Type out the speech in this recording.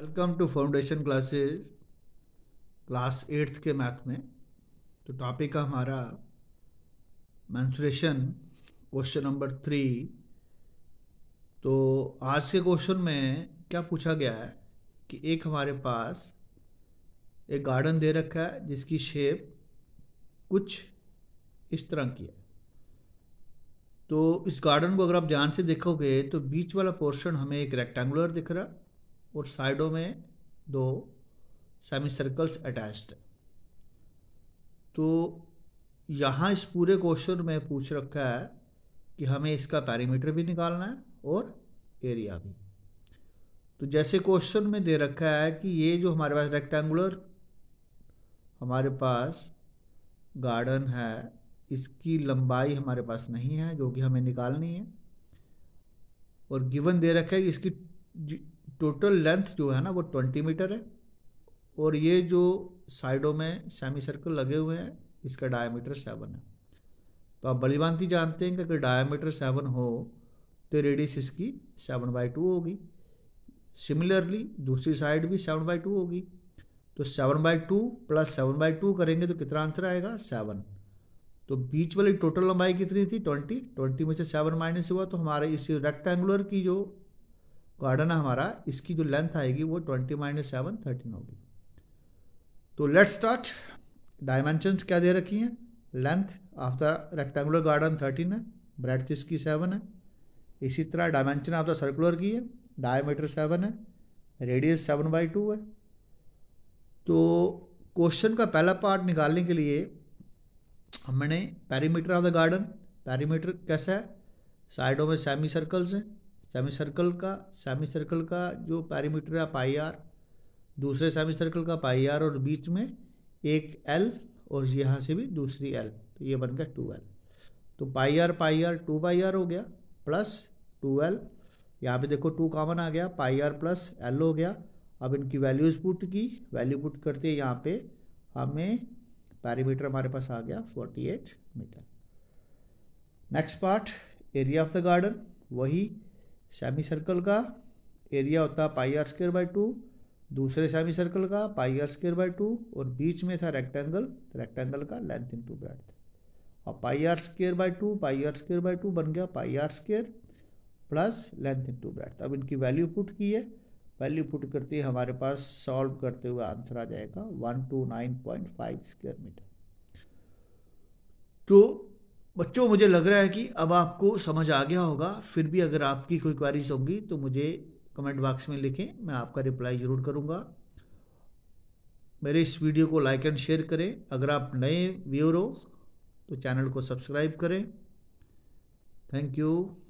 welcome to foundation classes class eighth के math में तो टॉपिक का हमारा मैंसुरेशन क्वेश्चन नंबर थ्री तो आज के क्वेश्चन में क्या पूछा गया है कि एक हमारे पास एक गार्डन दे रखा है जिसकी शेप कुछ इस तरह की है तो इस गार्डन को अगर आप ध्यान से देखोगे तो बीच वाला पोर्शन हमें एक रेक्टेंगुलर दिख रहा है और साइडों में दो सेमी सर्कल्स अटैच्ड है तो यहाँ इस पूरे क्वेश्चन में पूछ रखा है कि हमें इसका पैरीमीटर भी निकालना है और एरिया भी तो जैसे क्वेश्चन में दे रखा है कि ये जो हमारे पास रेक्टेंगुलर हमारे पास गार्डन है इसकी लंबाई हमारे पास नहीं है जो कि हमें निकालनी है और गिवन दे रखा है कि इसकी टोटल लेंथ जो है ना वो ट्वेंटी मीटर है और ये जो साइडों में सेमी सर्कल लगे हुए हैं इसका डायमीटर सेवन है तो आप बड़ी भांति जानते हैं कि अगर डायमीटर सेवन हो तो रेडियस इसकी सेवन बाई टू होगी सिमिलरली दूसरी साइड भी सेवन बाई टू होगी तो seven by two plus seven by two करेंगे तो कितना आंसर आएगा सेवन तो बीच वाली टोटल लंबाई कितनी थी ट्वेंटी ट्वेंटी में से सेवन माइनस हुआ तो हमारे इस रेक्टेंगुलर की जो गार्डन है हमारा इसकी जो लेंथ आएगी वो ट्वेंटी माइनस सेवन थर्टीन होगी तो लेट स्टार्ट डायमेंशंस क्या दे रखी हैं length of the rectangular garden thirteen है ब्रेड इसकी सेवन है इसी तरह डायमेंशन ऑफ द सर्कुलर की है डायमीटर सेवन है रेडियस सेवन बाई टू है तो क्वेश्चन का पहला पार्ट निकालने के लिए हमने perimeter of the garden perimeter कैसा है साइडों में सेमी सर्कल्स हैं सेमी सर्कल का सेमी सर्कल का जो पैरीमीटर है पाई आर दूसरे सेमी सर्कल का पाई आर और बीच में एक एल और यहाँ से भी दूसरी एल तो ये बन गया टू एल तो pi r pi r two by r हो गया प्लस टू एल यहाँ पे देखो टू कॉमन आ गया पाई आर प्लस एल हो गया अब इनकी वैल्यूज़ पुट की वैल्यू पुट करते यहाँ पे हमें पैरीमीटर हमारे पास आ गया eight meter next part area of the garden वही सेमी सर्कल का एरिया होता है pi r square by two दूसरे सेमी सर्कल का pi r square by two और बीच में था रेक्टेंगल रेक्टेंगल का लेंथ इन टू ब्रेथ और pi r square by two pi r square by two बन गया pi r square plus length into breadth अब इनकी वैल्यू पुट की है वैल्यू पुट करते हमारे पास सॉल्व करते हुए आंसर आ जाएगा one two nine point five square meter तो बच्चों मुझे लग रहा है कि अब आपको समझ आ गया होगा फिर भी अगर आपकी कोई क्वारीज होंगी तो मुझे कमेंट बॉक्स में लिखें मैं आपका रिप्लाई ज़रूर करूँगा मेरे इस वीडियो को लाइक एंड शेयर करें अगर आप नए व्यूअर हो तो चैनल को सब्सक्राइब करें थैंक यू